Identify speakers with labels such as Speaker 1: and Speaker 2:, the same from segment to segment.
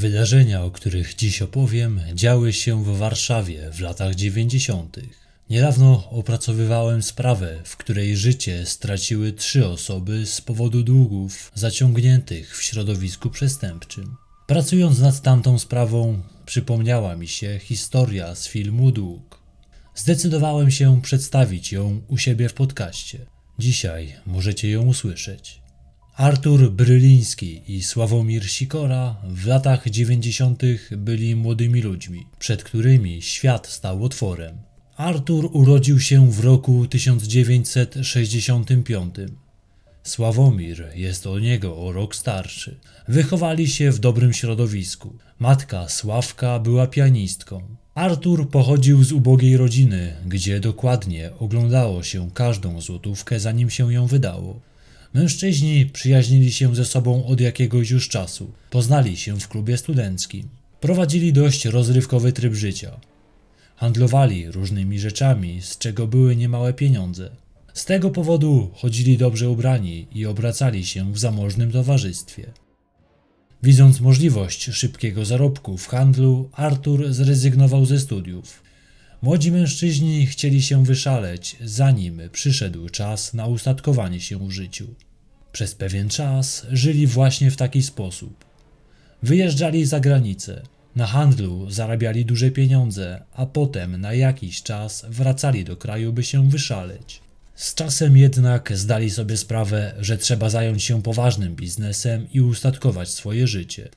Speaker 1: Wydarzenia, o których dziś opowiem, działy się w Warszawie w latach 90. Niedawno opracowywałem sprawę, w której życie straciły trzy osoby z powodu długów zaciągniętych w środowisku przestępczym. Pracując nad tamtą sprawą, przypomniała mi się historia z filmu Dług. Zdecydowałem się przedstawić ją u siebie w podcaście. Dzisiaj możecie ją usłyszeć. Artur Bryliński i Sławomir Sikora w latach 90. byli młodymi ludźmi, przed którymi świat stał otworem. Artur urodził się w roku 1965. Sławomir jest o niego o rok starszy. Wychowali się w dobrym środowisku. Matka Sławka była pianistką. Artur pochodził z ubogiej rodziny, gdzie dokładnie oglądało się każdą złotówkę zanim się ją wydało. Mężczyźni przyjaźnili się ze sobą od jakiegoś już czasu. Poznali się w klubie studenckim. Prowadzili dość rozrywkowy tryb życia. Handlowali różnymi rzeczami, z czego były niemałe pieniądze. Z tego powodu chodzili dobrze ubrani i obracali się w zamożnym towarzystwie. Widząc możliwość szybkiego zarobku w handlu, Arthur zrezygnował ze studiów Młodzi mężczyźni chcieli się wyszaleć, zanim przyszedł czas na ustatkowanie się w życiu. Przez pewien czas żyli właśnie w taki sposób. Wyjeżdżali za granicę, na handlu zarabiali duże pieniądze, a potem na jakiś czas wracali do kraju, by się wyszaleć. Z czasem jednak zdali sobie sprawę, że trzeba zająć się poważnym biznesem i ustatkować swoje życie.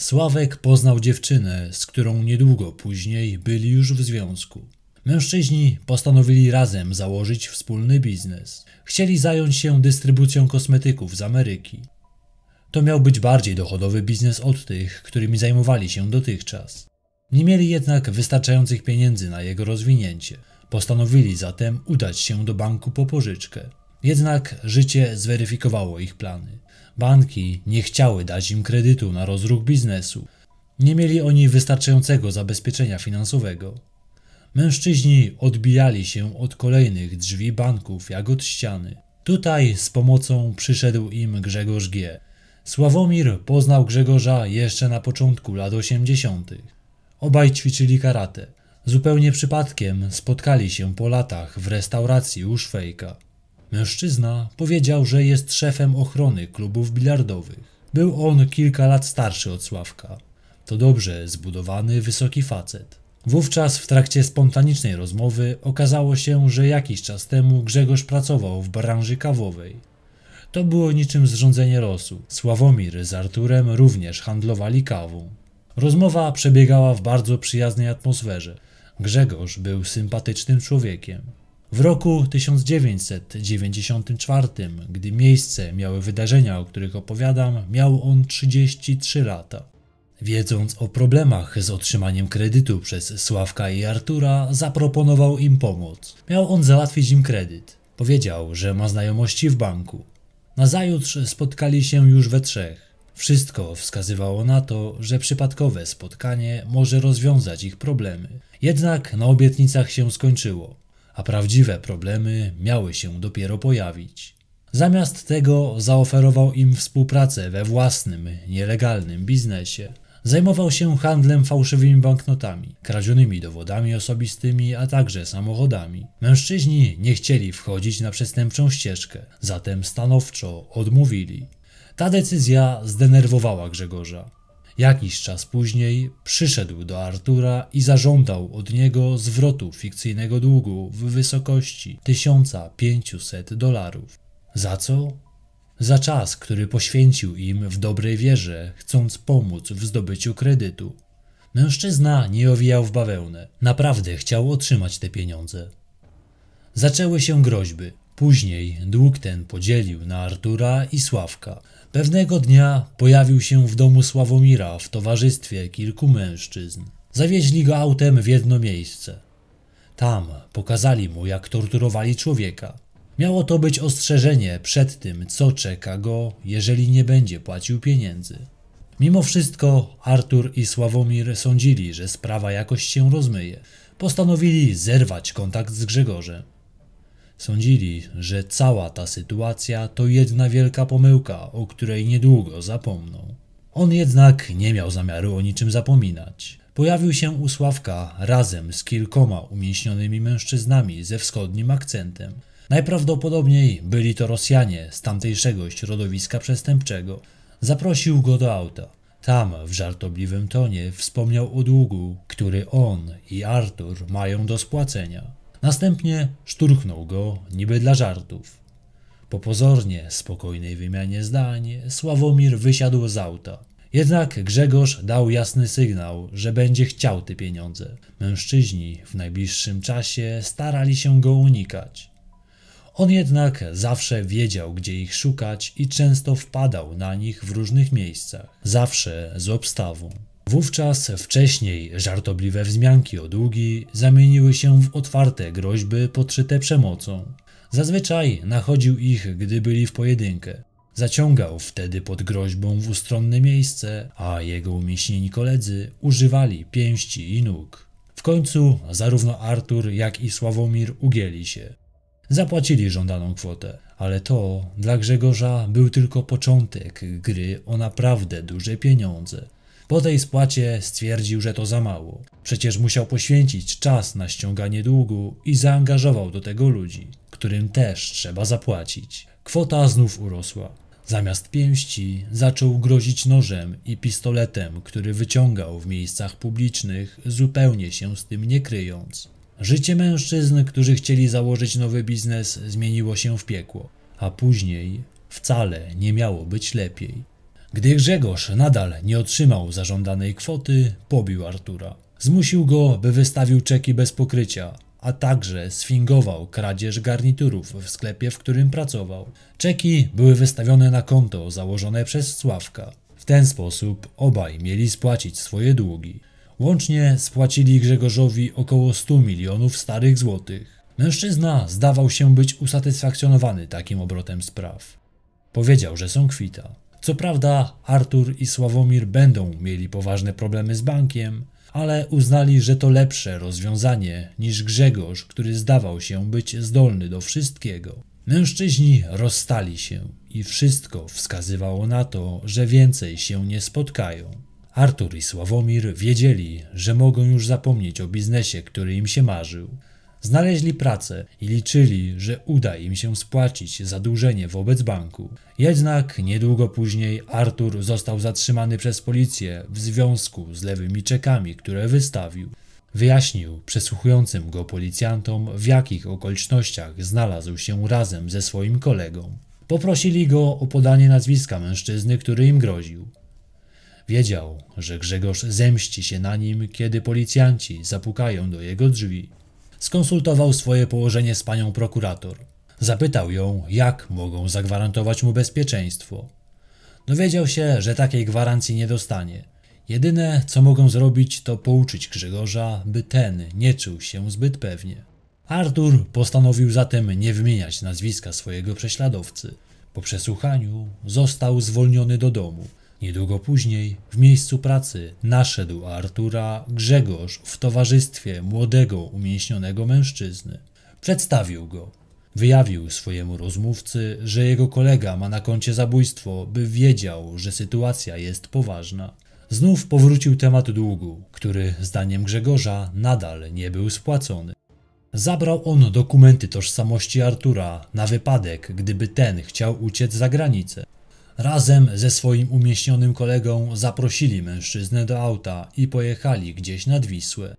Speaker 1: Sławek poznał dziewczynę, z którą niedługo później byli już w związku. Mężczyźni postanowili razem założyć wspólny biznes. Chcieli zająć się dystrybucją kosmetyków z Ameryki. To miał być bardziej dochodowy biznes od tych, którymi zajmowali się dotychczas. Nie mieli jednak wystarczających pieniędzy na jego rozwinięcie. Postanowili zatem udać się do banku po pożyczkę. Jednak życie zweryfikowało ich plany. Banki nie chciały dać im kredytu na rozruch biznesu. Nie mieli oni wystarczającego zabezpieczenia finansowego. Mężczyźni odbijali się od kolejnych drzwi banków jak od ściany. Tutaj z pomocą przyszedł im Grzegorz G. Sławomir poznał Grzegorza jeszcze na początku lat 80. Obaj ćwiczyli karate. Zupełnie przypadkiem spotkali się po latach w restauracji u Szwejka. Mężczyzna powiedział, że jest szefem ochrony klubów bilardowych. Był on kilka lat starszy od Sławka. To dobrze zbudowany, wysoki facet. Wówczas w trakcie spontanicznej rozmowy okazało się, że jakiś czas temu Grzegorz pracował w branży kawowej. To było niczym zrządzenie losu. Sławomir z Arturem również handlowali kawą. Rozmowa przebiegała w bardzo przyjaznej atmosferze. Grzegorz był sympatycznym człowiekiem. W roku 1994, gdy miejsce miały wydarzenia, o których opowiadam, miał on 33 lata. Wiedząc o problemach z otrzymaniem kredytu przez Sławka i Artura, zaproponował im pomoc. Miał on załatwić im kredyt. Powiedział, że ma znajomości w banku. Nazajutrz spotkali się już we trzech. Wszystko wskazywało na to, że przypadkowe spotkanie może rozwiązać ich problemy. Jednak na obietnicach się skończyło a prawdziwe problemy miały się dopiero pojawić. Zamiast tego zaoferował im współpracę we własnym, nielegalnym biznesie. Zajmował się handlem fałszywymi banknotami, kradzionymi dowodami osobistymi, a także samochodami. Mężczyźni nie chcieli wchodzić na przestępczą ścieżkę, zatem stanowczo odmówili. Ta decyzja zdenerwowała Grzegorza. Jakiś czas później przyszedł do Artura i zażądał od niego zwrotu fikcyjnego długu w wysokości 1500 dolarów. Za co? Za czas, który poświęcił im w dobrej wierze, chcąc pomóc w zdobyciu kredytu. Mężczyzna nie owijał w bawełnę, naprawdę chciał otrzymać te pieniądze. Zaczęły się groźby. Później dług ten podzielił na Artura i Sławka. Pewnego dnia pojawił się w domu Sławomira w towarzystwie kilku mężczyzn. Zawieźli go autem w jedno miejsce. Tam pokazali mu, jak torturowali człowieka. Miało to być ostrzeżenie przed tym, co czeka go, jeżeli nie będzie płacił pieniędzy. Mimo wszystko Artur i Sławomir sądzili, że sprawa jakoś się rozmyje. Postanowili zerwać kontakt z Grzegorzem. Sądzili, że cała ta sytuacja to jedna wielka pomyłka, o której niedługo zapomną. On jednak nie miał zamiaru o niczym zapominać. Pojawił się u Sławka razem z kilkoma umięśnionymi mężczyznami ze wschodnim akcentem. Najprawdopodobniej byli to Rosjanie z tamtejszego środowiska przestępczego. Zaprosił go do auta. Tam w żartobliwym tonie wspomniał o długu, który on i Artur mają do spłacenia. Następnie szturchnął go niby dla żartów. Po pozornie spokojnej wymianie zdań Sławomir wysiadł z auta. Jednak Grzegorz dał jasny sygnał, że będzie chciał te pieniądze. Mężczyźni w najbliższym czasie starali się go unikać. On jednak zawsze wiedział, gdzie ich szukać i często wpadał na nich w różnych miejscach, zawsze z obstawą. Wówczas wcześniej żartobliwe wzmianki o długi zamieniły się w otwarte groźby podszyte przemocą. Zazwyczaj nachodził ich, gdy byli w pojedynkę. Zaciągał wtedy pod groźbą w ustronne miejsce, a jego umieśnieni koledzy używali pięści i nóg. W końcu zarówno Artur, jak i Sławomir ugięli się. Zapłacili żądaną kwotę, ale to dla Grzegorza był tylko początek gry o naprawdę duże pieniądze. Po tej spłacie stwierdził, że to za mało. Przecież musiał poświęcić czas na ściąganie długu i zaangażował do tego ludzi, którym też trzeba zapłacić. Kwota znów urosła. Zamiast pięści zaczął grozić nożem i pistoletem, który wyciągał w miejscach publicznych, zupełnie się z tym nie kryjąc. Życie mężczyzn, którzy chcieli założyć nowy biznes, zmieniło się w piekło, a później wcale nie miało być lepiej. Gdy Grzegorz nadal nie otrzymał zażądanej kwoty, pobił Artura. Zmusił go, by wystawił czeki bez pokrycia, a także sfingował kradzież garniturów w sklepie, w którym pracował. Czeki były wystawione na konto założone przez Sławka. W ten sposób obaj mieli spłacić swoje długi. Łącznie spłacili Grzegorzowi około 100 milionów starych złotych. Mężczyzna zdawał się być usatysfakcjonowany takim obrotem spraw. Powiedział, że są kwita. Co prawda, Artur i Sławomir będą mieli poważne problemy z bankiem, ale uznali, że to lepsze rozwiązanie niż Grzegorz, który zdawał się być zdolny do wszystkiego. Mężczyźni rozstali się i wszystko wskazywało na to, że więcej się nie spotkają. Artur i Sławomir wiedzieli, że mogą już zapomnieć o biznesie, który im się marzył. Znaleźli pracę i liczyli, że uda im się spłacić zadłużenie wobec banku. Jednak niedługo później Artur został zatrzymany przez policję w związku z lewymi czekami, które wystawił. Wyjaśnił przesłuchującym go policjantom, w jakich okolicznościach znalazł się razem ze swoim kolegą. Poprosili go o podanie nazwiska mężczyzny, który im groził. Wiedział, że Grzegorz zemści się na nim, kiedy policjanci zapukają do jego drzwi skonsultował swoje położenie z panią prokurator. Zapytał ją, jak mogą zagwarantować mu bezpieczeństwo. Dowiedział się, że takiej gwarancji nie dostanie. Jedyne, co mogą zrobić, to pouczyć Grzegorza, by ten nie czuł się zbyt pewnie. Artur postanowił zatem nie wymieniać nazwiska swojego prześladowcy. Po przesłuchaniu został zwolniony do domu. Niedługo później w miejscu pracy naszedł Artura Grzegorz w towarzystwie młodego, umięśnionego mężczyzny. Przedstawił go. Wyjawił swojemu rozmówcy, że jego kolega ma na koncie zabójstwo, by wiedział, że sytuacja jest poważna. Znów powrócił temat długu, który, zdaniem Grzegorza, nadal nie był spłacony. Zabrał on dokumenty tożsamości Artura na wypadek, gdyby ten chciał uciec za granicę. Razem ze swoim umieśnionym kolegą zaprosili mężczyznę do auta i pojechali gdzieś nad Wisłę.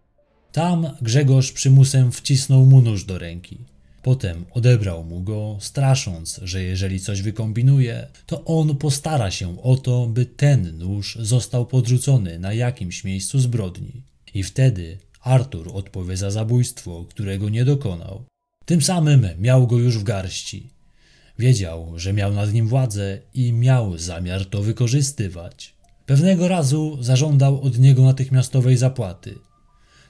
Speaker 1: Tam Grzegorz przymusem wcisnął mu nóż do ręki. Potem odebrał mu go, strasząc, że jeżeli coś wykombinuje, to on postara się o to, by ten nóż został podrzucony na jakimś miejscu zbrodni. I wtedy Artur odpowie za zabójstwo, którego nie dokonał. Tym samym miał go już w garści. Wiedział, że miał nad nim władzę i miał zamiar to wykorzystywać. Pewnego razu zażądał od niego natychmiastowej zapłaty.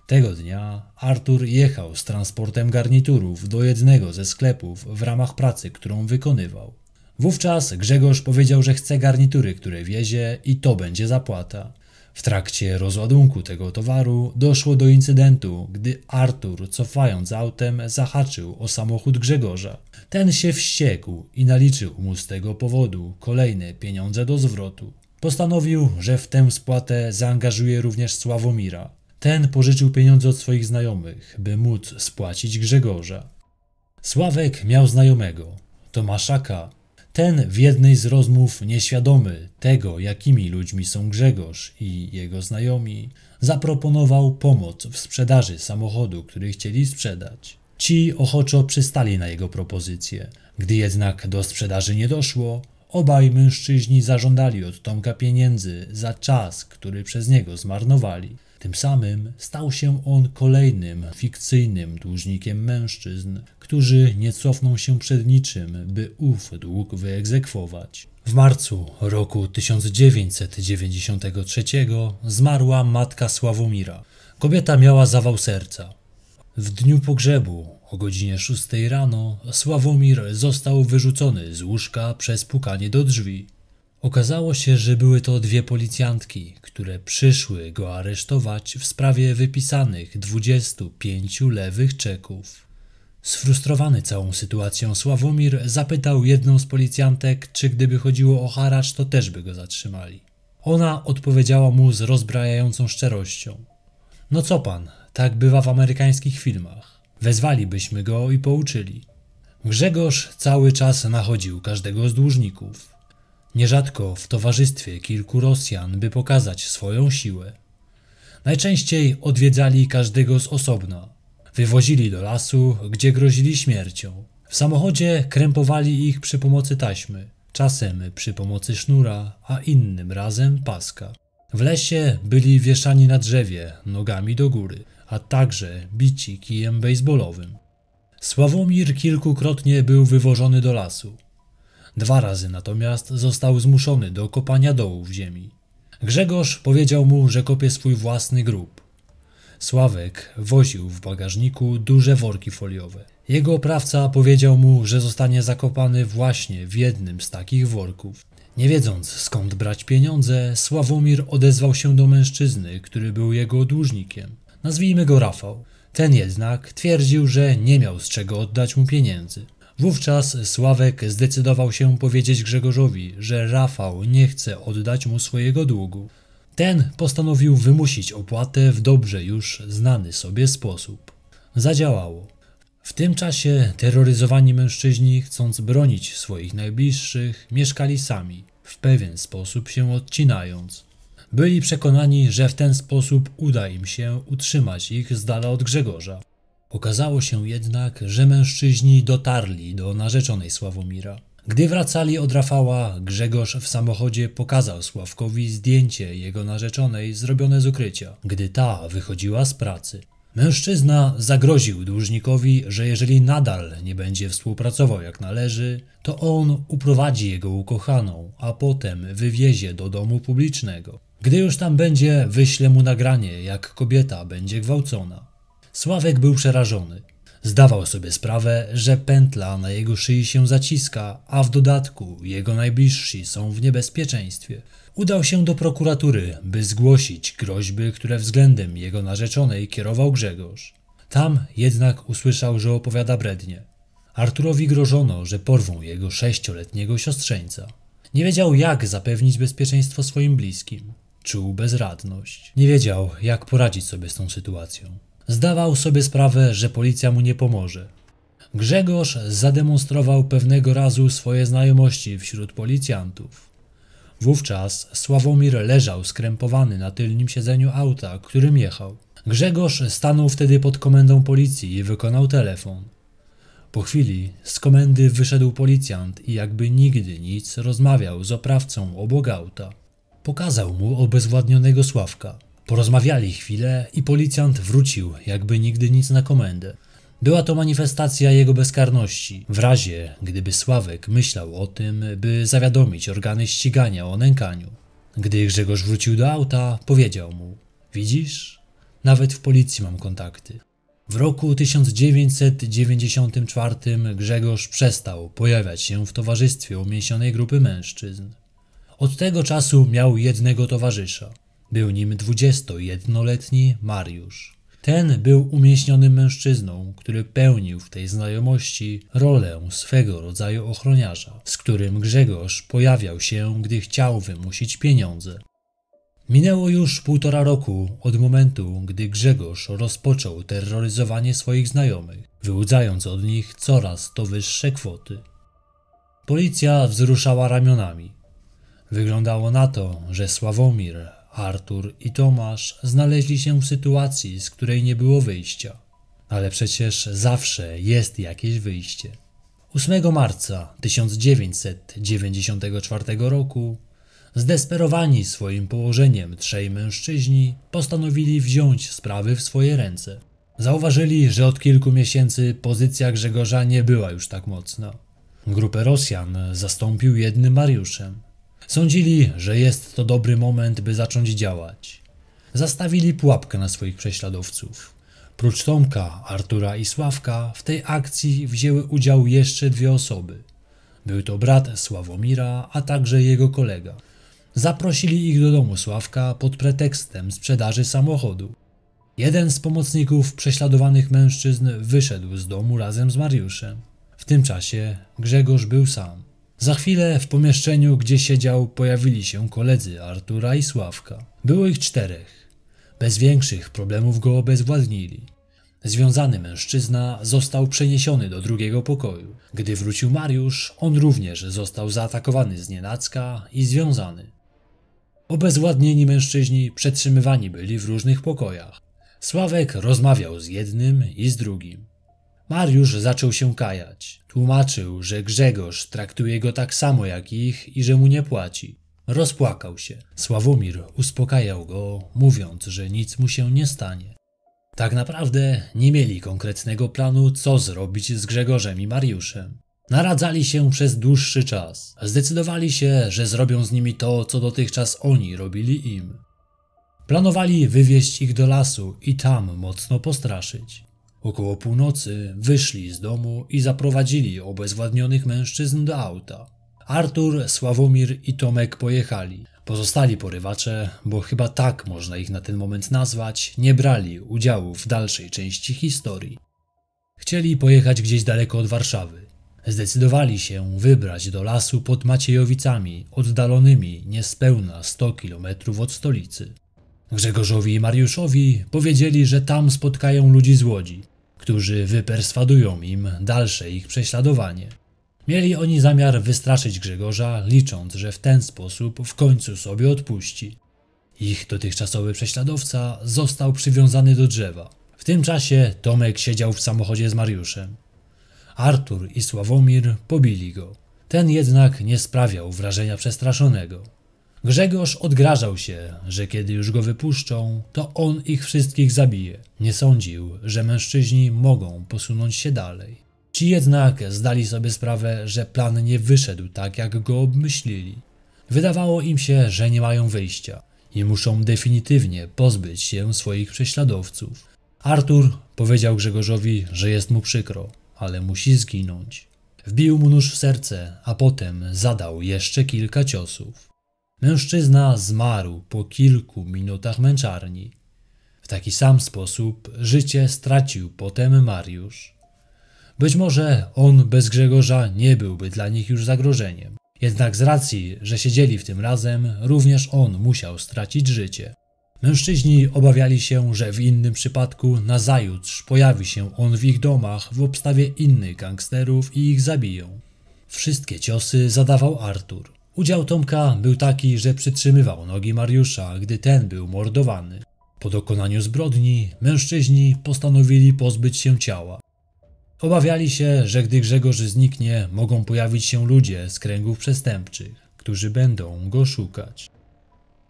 Speaker 1: Tego dnia Artur jechał z transportem garniturów do jednego ze sklepów w ramach pracy, którą wykonywał. Wówczas Grzegorz powiedział, że chce garnitury, które wiezie i to będzie zapłata. W trakcie rozładunku tego towaru doszło do incydentu, gdy Artur, cofając autem, zahaczył o samochód Grzegorza. Ten się wściekł i naliczył mu z tego powodu kolejne pieniądze do zwrotu. Postanowił, że w tę spłatę zaangażuje również Sławomira. Ten pożyczył pieniądze od swoich znajomych, by móc spłacić Grzegorza. Sławek miał znajomego, Tomaszaka, ten w jednej z rozmów nieświadomy tego, jakimi ludźmi są Grzegorz i jego znajomi, zaproponował pomoc w sprzedaży samochodu, który chcieli sprzedać. Ci ochoczo przystali na jego propozycję. Gdy jednak do sprzedaży nie doszło, obaj mężczyźni zażądali od Tomka pieniędzy za czas, który przez niego zmarnowali. Tym samym stał się on kolejnym fikcyjnym dłużnikiem mężczyzn, którzy nie cofną się przed niczym, by ów dług wyegzekwować. W marcu roku 1993 zmarła matka Sławomira. Kobieta miała zawał serca. W dniu pogrzebu o godzinie 6 rano Sławomir został wyrzucony z łóżka przez pukanie do drzwi. Okazało się, że były to dwie policjantki, które przyszły go aresztować w sprawie wypisanych 25 lewych czeków. Sfrustrowany całą sytuacją, Sławomir zapytał jedną z policjantek, czy gdyby chodziło o haracz, to też by go zatrzymali. Ona odpowiedziała mu z rozbrajającą szczerością. No co pan, tak bywa w amerykańskich filmach. Wezwalibyśmy go i pouczyli. Grzegorz cały czas nachodził każdego z dłużników. Nierzadko w towarzystwie kilku Rosjan, by pokazać swoją siłę. Najczęściej odwiedzali każdego z osobna. Wywozili do lasu, gdzie grozili śmiercią. W samochodzie krępowali ich przy pomocy taśmy, czasem przy pomocy sznura, a innym razem paska. W lesie byli wieszani na drzewie, nogami do góry, a także bici kijem baseballowym. Sławomir kilkukrotnie był wywożony do lasu. Dwa razy natomiast został zmuszony do kopania dołu w ziemi. Grzegorz powiedział mu, że kopie swój własny grób. Sławek woził w bagażniku duże worki foliowe. Jego oprawca powiedział mu, że zostanie zakopany właśnie w jednym z takich worków. Nie wiedząc skąd brać pieniądze, Sławomir odezwał się do mężczyzny, który był jego dłużnikiem. Nazwijmy go Rafał. Ten jednak twierdził, że nie miał z czego oddać mu pieniędzy. Wówczas Sławek zdecydował się powiedzieć Grzegorzowi, że Rafał nie chce oddać mu swojego długu. Ten postanowił wymusić opłatę w dobrze już znany sobie sposób. Zadziałało. W tym czasie terroryzowani mężczyźni, chcąc bronić swoich najbliższych, mieszkali sami, w pewien sposób się odcinając. Byli przekonani, że w ten sposób uda im się utrzymać ich z dala od Grzegorza. Okazało się jednak, że mężczyźni dotarli do narzeczonej Sławomira. Gdy wracali od Rafała, Grzegorz w samochodzie pokazał Sławkowi zdjęcie jego narzeczonej zrobione z ukrycia, gdy ta wychodziła z pracy. Mężczyzna zagroził dłużnikowi, że jeżeli nadal nie będzie współpracował jak należy, to on uprowadzi jego ukochaną, a potem wywiezie do domu publicznego. Gdy już tam będzie, wyśle mu nagranie, jak kobieta będzie gwałcona. Sławek był przerażony. Zdawał sobie sprawę, że pętla na jego szyi się zaciska, a w dodatku jego najbliżsi są w niebezpieczeństwie. Udał się do prokuratury, by zgłosić groźby, które względem jego narzeczonej kierował Grzegorz. Tam jednak usłyszał, że opowiada brednie. Arturowi grożono, że porwą jego sześcioletniego siostrzeńca. Nie wiedział, jak zapewnić bezpieczeństwo swoim bliskim. Czuł bezradność. Nie wiedział, jak poradzić sobie z tą sytuacją. Zdawał sobie sprawę, że policja mu nie pomoże. Grzegorz zademonstrował pewnego razu swoje znajomości wśród policjantów. Wówczas Sławomir leżał skrępowany na tylnym siedzeniu auta, którym jechał. Grzegorz stanął wtedy pod komendą policji i wykonał telefon. Po chwili z komendy wyszedł policjant i jakby nigdy nic rozmawiał z oprawcą obok auta. Pokazał mu obezwładnionego Sławka. Porozmawiali chwilę i policjant wrócił, jakby nigdy nic na komendę. Była to manifestacja jego bezkarności, w razie gdyby Sławek myślał o tym, by zawiadomić organy ścigania o nękaniu. Gdy Grzegorz wrócił do auta, powiedział mu: Widzisz, nawet w policji mam kontakty. W roku 1994 Grzegorz przestał pojawiać się w towarzystwie umieszczonej grupy mężczyzn. Od tego czasu miał jednego towarzysza. Był nim 21-letni Mariusz. Ten był umieśnionym mężczyzną, który pełnił w tej znajomości rolę swego rodzaju ochroniarza, z którym Grzegorz pojawiał się, gdy chciał wymusić pieniądze. Minęło już półtora roku od momentu, gdy Grzegorz rozpoczął terroryzowanie swoich znajomych, wyłudzając od nich coraz to wyższe kwoty. Policja wzruszała ramionami. Wyglądało na to, że Sławomir Artur i Tomasz znaleźli się w sytuacji, z której nie było wyjścia. Ale przecież zawsze jest jakieś wyjście. 8 marca 1994 roku, zdesperowani swoim położeniem trzej mężczyźni, postanowili wziąć sprawy w swoje ręce. Zauważyli, że od kilku miesięcy pozycja Grzegorza nie była już tak mocna. Grupę Rosjan zastąpił jednym Mariuszem. Sądzili, że jest to dobry moment, by zacząć działać. Zastawili pułapkę na swoich prześladowców. Prócz Tomka, Artura i Sławka w tej akcji wzięły udział jeszcze dwie osoby. Był to brat Sławomira, a także jego kolega. Zaprosili ich do domu Sławka pod pretekstem sprzedaży samochodu. Jeden z pomocników prześladowanych mężczyzn wyszedł z domu razem z Mariuszem. W tym czasie Grzegorz był sam. Za chwilę w pomieszczeniu, gdzie siedział, pojawili się koledzy Artura i Sławka. Było ich czterech. Bez większych problemów go obezwładnili. Związany mężczyzna został przeniesiony do drugiego pokoju. Gdy wrócił Mariusz, on również został zaatakowany z nienacka i związany. Obezwładnieni mężczyźni przetrzymywani byli w różnych pokojach. Sławek rozmawiał z jednym i z drugim. Mariusz zaczął się kajać. Tłumaczył, że Grzegorz traktuje go tak samo jak ich i że mu nie płaci. Rozpłakał się. Sławomir uspokajał go, mówiąc, że nic mu się nie stanie. Tak naprawdę nie mieli konkretnego planu, co zrobić z Grzegorzem i Mariuszem. Naradzali się przez dłuższy czas. Zdecydowali się, że zrobią z nimi to, co dotychczas oni robili im. Planowali wywieźć ich do lasu i tam mocno postraszyć. Około północy wyszli z domu i zaprowadzili obezwładnionych mężczyzn do auta. Artur, Sławomir i Tomek pojechali. Pozostali porywacze, bo chyba tak można ich na ten moment nazwać, nie brali udziału w dalszej części historii. Chcieli pojechać gdzieś daleko od Warszawy. Zdecydowali się wybrać do lasu pod Maciejowicami, oddalonymi niespełna 100 kilometrów od stolicy. Grzegorzowi i Mariuszowi powiedzieli, że tam spotkają ludzi z łodzi którzy wyperswadują im dalsze ich prześladowanie. Mieli oni zamiar wystraszyć Grzegorza, licząc, że w ten sposób w końcu sobie odpuści. Ich dotychczasowy prześladowca został przywiązany do drzewa. W tym czasie Tomek siedział w samochodzie z Mariuszem. Artur i Sławomir pobili go. Ten jednak nie sprawiał wrażenia przestraszonego. Grzegorz odgrażał się, że kiedy już go wypuszczą, to on ich wszystkich zabije. Nie sądził, że mężczyźni mogą posunąć się dalej. Ci jednak zdali sobie sprawę, że plan nie wyszedł tak, jak go obmyślili. Wydawało im się, że nie mają wyjścia i muszą definitywnie pozbyć się swoich prześladowców. Artur powiedział Grzegorzowi, że jest mu przykro, ale musi zginąć. Wbił mu nóż w serce, a potem zadał jeszcze kilka ciosów. Mężczyzna zmarł po kilku minutach męczarni. W taki sam sposób życie stracił potem Mariusz. Być może on bez Grzegorza nie byłby dla nich już zagrożeniem. Jednak z racji, że siedzieli w tym razem, również on musiał stracić życie. Mężczyźni obawiali się, że w innym przypadku nazajutrz pojawi się on w ich domach w obstawie innych gangsterów i ich zabiją. Wszystkie ciosy zadawał Artur. Udział Tomka był taki, że przytrzymywał nogi Mariusza, gdy ten był mordowany. Po dokonaniu zbrodni mężczyźni postanowili pozbyć się ciała. Obawiali się, że gdy Grzegorz zniknie, mogą pojawić się ludzie z kręgów przestępczych, którzy będą go szukać.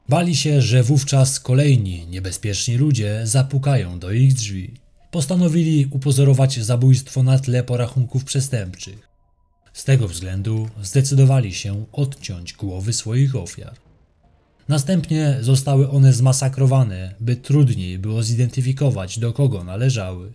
Speaker 1: Bali się, że wówczas kolejni niebezpieczni ludzie zapukają do ich drzwi. Postanowili upozorować zabójstwo na tle porachunków przestępczych. Z tego względu zdecydowali się odciąć głowy swoich ofiar. Następnie zostały one zmasakrowane, by trudniej było zidentyfikować, do kogo należały.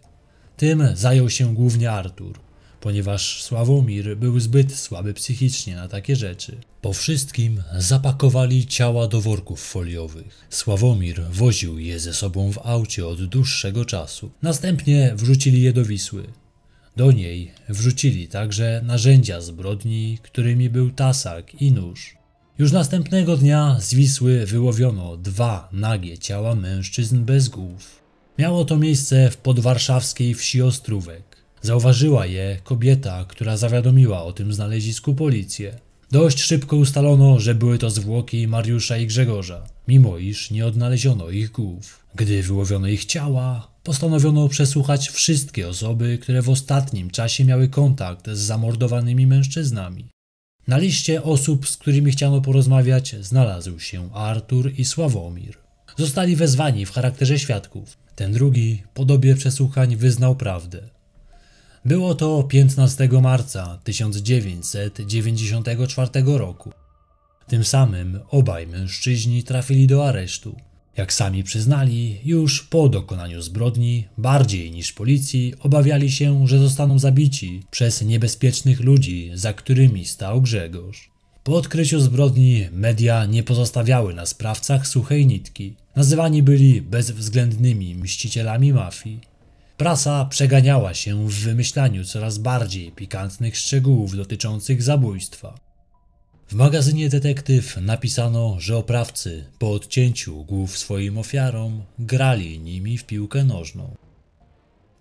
Speaker 1: Tym zajął się głównie Artur, ponieważ Sławomir był zbyt słaby psychicznie na takie rzeczy. Po wszystkim zapakowali ciała do worków foliowych. Sławomir woził je ze sobą w aucie od dłuższego czasu. Następnie wrzucili je do Wisły. Do niej wrzucili także narzędzia zbrodni, którymi był tasak i nóż. Już następnego dnia z Wisły wyłowiono dwa nagie ciała mężczyzn bez głów. Miało to miejsce w podwarszawskiej wsi Ostrówek. Zauważyła je kobieta, która zawiadomiła o tym znalezisku policję. Dość szybko ustalono, że były to zwłoki Mariusza i Grzegorza, mimo iż nie odnaleziono ich głów. Gdy wyłowiono ich ciała, postanowiono przesłuchać wszystkie osoby, które w ostatnim czasie miały kontakt z zamordowanymi mężczyznami. Na liście osób, z którymi chciano porozmawiać, znalazł się Artur i Sławomir. Zostali wezwani w charakterze świadków. Ten drugi, po dobie przesłuchań, wyznał prawdę. Było to 15 marca 1994 roku. Tym samym obaj mężczyźni trafili do aresztu. Jak sami przyznali, już po dokonaniu zbrodni, bardziej niż policji, obawiali się, że zostaną zabici przez niebezpiecznych ludzi, za którymi stał Grzegorz. Po odkryciu zbrodni media nie pozostawiały na sprawcach suchej nitki. Nazywani byli bezwzględnymi mścicielami mafii. Prasa przeganiała się w wymyślaniu coraz bardziej pikantnych szczegółów dotyczących zabójstwa. W magazynie Detektyw napisano, że oprawcy po odcięciu głów swoim ofiarom grali nimi w piłkę nożną.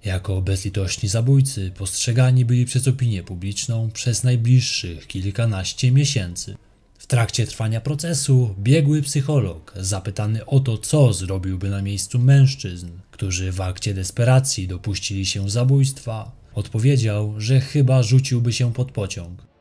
Speaker 1: Jako bezlitośni zabójcy postrzegani byli przez opinię publiczną przez najbliższych kilkanaście miesięcy. W trakcie trwania procesu biegły psycholog, zapytany o to, co zrobiłby na miejscu mężczyzn, którzy w akcie desperacji dopuścili się zabójstwa, odpowiedział, że chyba rzuciłby się pod pociąg.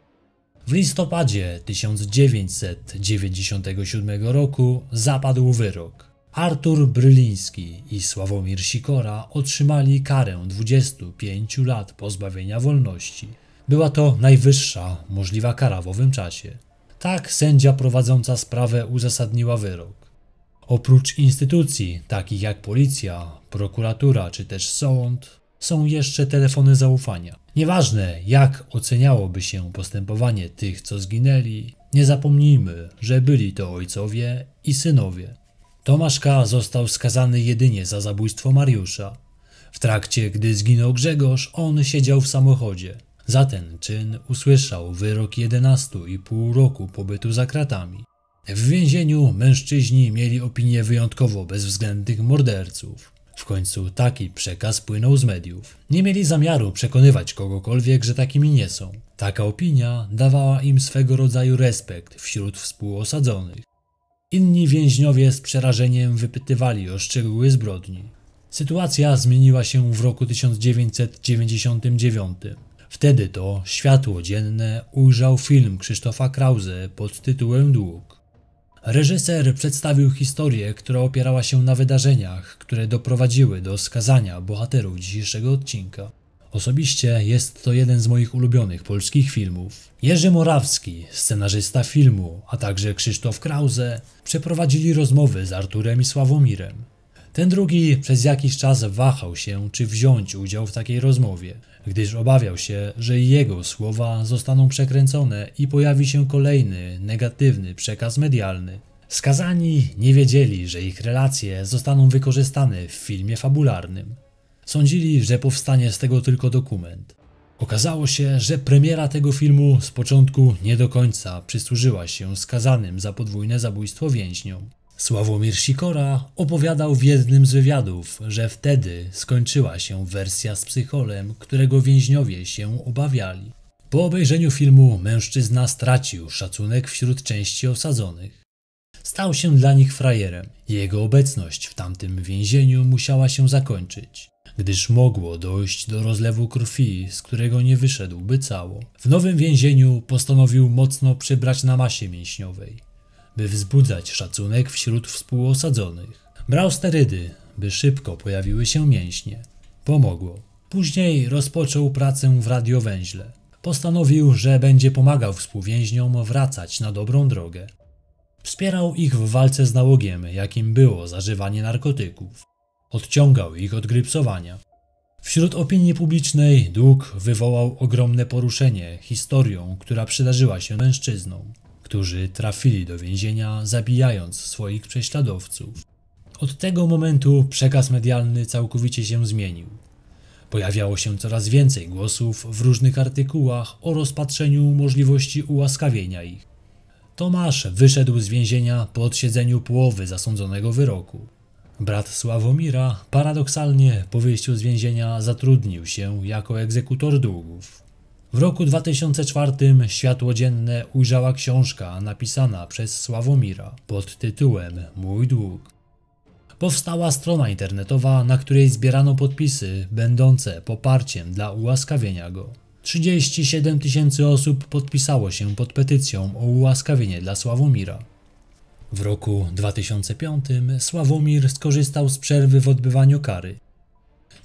Speaker 1: W listopadzie 1997 roku zapadł wyrok. Artur Bryliński i Sławomir Sikora otrzymali karę 25 lat pozbawienia wolności. Była to najwyższa możliwa kara w owym czasie. Tak sędzia prowadząca sprawę uzasadniła wyrok. Oprócz instytucji takich jak policja, prokuratura czy też sąd, są jeszcze telefony zaufania. Nieważne, jak oceniałoby się postępowanie tych, co zginęli, nie zapomnijmy, że byli to ojcowie i synowie. Tomasz K. został skazany jedynie za zabójstwo Mariusza. W trakcie, gdy zginął Grzegorz, on siedział w samochodzie. Za ten czyn usłyszał wyrok 11,5 roku pobytu za kratami. W więzieniu mężczyźni mieli opinię wyjątkowo bezwzględnych morderców. W końcu taki przekaz płynął z mediów. Nie mieli zamiaru przekonywać kogokolwiek, że takimi nie są. Taka opinia dawała im swego rodzaju respekt wśród współosadzonych. Inni więźniowie z przerażeniem wypytywali o szczegóły zbrodni. Sytuacja zmieniła się w roku 1999. Wtedy to światło dzienne ujrzał film Krzysztofa Krause pod tytułem Dług. Reżyser przedstawił historię, która opierała się na wydarzeniach, które doprowadziły do skazania bohaterów dzisiejszego odcinka. Osobiście jest to jeden z moich ulubionych polskich filmów. Jerzy Morawski, scenarzysta filmu, a także Krzysztof Krause przeprowadzili rozmowy z Arturem i Sławomirem. Ten drugi przez jakiś czas wahał się, czy wziąć udział w takiej rozmowie gdyż obawiał się, że jego słowa zostaną przekręcone i pojawi się kolejny negatywny przekaz medialny. Skazani nie wiedzieli, że ich relacje zostaną wykorzystane w filmie fabularnym. Sądzili, że powstanie z tego tylko dokument. Okazało się, że premiera tego filmu z początku nie do końca przysłużyła się skazanym za podwójne zabójstwo więźniom. Sławomir Sikora opowiadał w jednym z wywiadów, że wtedy skończyła się wersja z psycholem, którego więźniowie się obawiali. Po obejrzeniu filmu mężczyzna stracił szacunek wśród części osadzonych. Stał się dla nich frajerem. Jego obecność w tamtym więzieniu musiała się zakończyć, gdyż mogło dojść do rozlewu krwi, z którego nie wyszedłby cało. W nowym więzieniu postanowił mocno przybrać na masie mięśniowej by wzbudzać szacunek wśród współosadzonych. Brał sterydy, by szybko pojawiły się mięśnie. Pomogło. Później rozpoczął pracę w radiowęźle. Postanowił, że będzie pomagał współwięźniom wracać na dobrą drogę. Wspierał ich w walce z nałogiem, jakim było zażywanie narkotyków. Odciągał ich od grypsowania. Wśród opinii publicznej Dług wywołał ogromne poruszenie historią, która przydarzyła się mężczyznom którzy trafili do więzienia zabijając swoich prześladowców. Od tego momentu przekaz medialny całkowicie się zmienił. Pojawiało się coraz więcej głosów w różnych artykułach o rozpatrzeniu możliwości ułaskawienia ich. Tomasz wyszedł z więzienia po odsiedzeniu połowy zasądzonego wyroku. Brat Sławomira paradoksalnie po wyjściu z więzienia zatrudnił się jako egzekutor długów. W roku 2004 światło dzienne ujrzała książka napisana przez Sławomira pod tytułem Mój dług. Powstała strona internetowa, na której zbierano podpisy będące poparciem dla ułaskawienia go. 37 tysięcy osób podpisało się pod petycją o ułaskawienie dla Sławomira. W roku 2005 Sławomir skorzystał z przerwy w odbywaniu kary.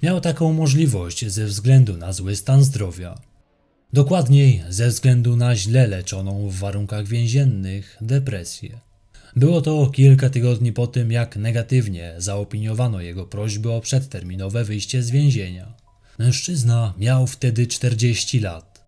Speaker 1: Miał taką możliwość ze względu na zły stan zdrowia. Dokładniej ze względu na źle leczoną w warunkach więziennych depresję. Było to kilka tygodni po tym, jak negatywnie zaopiniowano jego prośby o przedterminowe wyjście z więzienia. Mężczyzna miał wtedy 40 lat.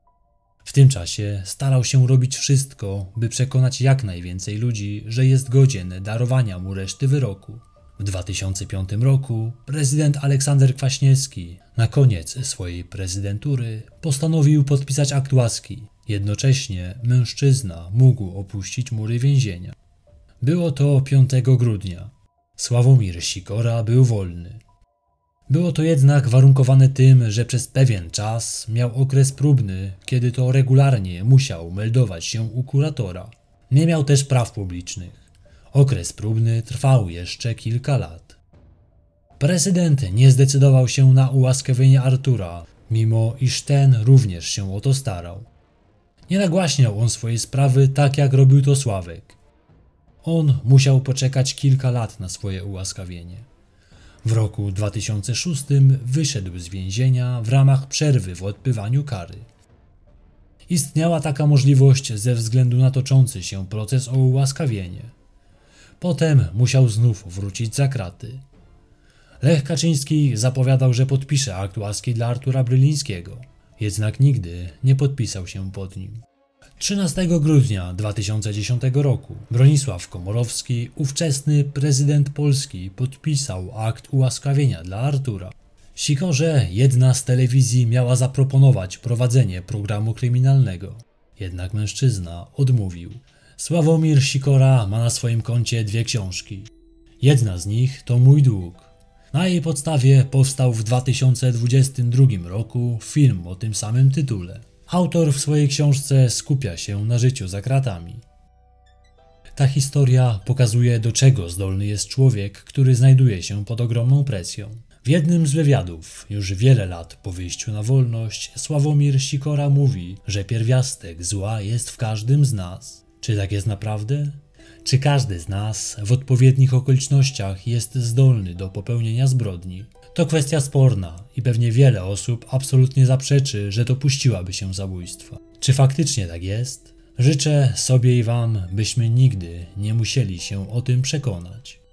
Speaker 1: W tym czasie starał się robić wszystko, by przekonać jak najwięcej ludzi, że jest godzien darowania mu reszty wyroku. W 2005 roku prezydent Aleksander Kwaśniewski na koniec swojej prezydentury postanowił podpisać akt łaski. Jednocześnie mężczyzna mógł opuścić mury więzienia. Było to 5 grudnia. Sławomir Sikora był wolny. Było to jednak warunkowane tym, że przez pewien czas miał okres próbny, kiedy to regularnie musiał meldować się u kuratora. Nie miał też praw publicznych. Okres próbny trwał jeszcze kilka lat. Prezydent nie zdecydował się na ułaskawienie Artura, mimo iż ten również się o to starał. Nie nagłaśniał on swojej sprawy tak jak robił to Sławek. On musiał poczekać kilka lat na swoje ułaskawienie. W roku 2006 wyszedł z więzienia w ramach przerwy w odbywaniu kary. Istniała taka możliwość ze względu na toczący się proces o ułaskawienie. Potem musiał znów wrócić za kraty. Lech Kaczyński zapowiadał, że podpisze akt łaski dla Artura Brylińskiego, jednak nigdy nie podpisał się pod nim. 13 grudnia 2010 roku Bronisław Komorowski, ówczesny prezydent Polski, podpisał akt ułaskawienia dla Artura. Sikorze, jedna z telewizji miała zaproponować prowadzenie programu kryminalnego. Jednak mężczyzna odmówił. Sławomir Sikora ma na swoim koncie dwie książki. Jedna z nich to Mój Dług. Na jej podstawie powstał w 2022 roku film o tym samym tytule. Autor w swojej książce skupia się na życiu za kratami. Ta historia pokazuje, do czego zdolny jest człowiek, który znajduje się pod ogromną presją. W jednym z wywiadów, już wiele lat po wyjściu na wolność, Sławomir Sikora mówi, że pierwiastek zła jest w każdym z nas. Czy tak jest naprawdę? Czy każdy z nas w odpowiednich okolicznościach jest zdolny do popełnienia zbrodni? To kwestia sporna i pewnie wiele osób absolutnie zaprzeczy, że dopuściłaby się zabójstwa. Czy faktycznie tak jest? Życzę sobie i Wam, byśmy nigdy nie musieli się o tym przekonać.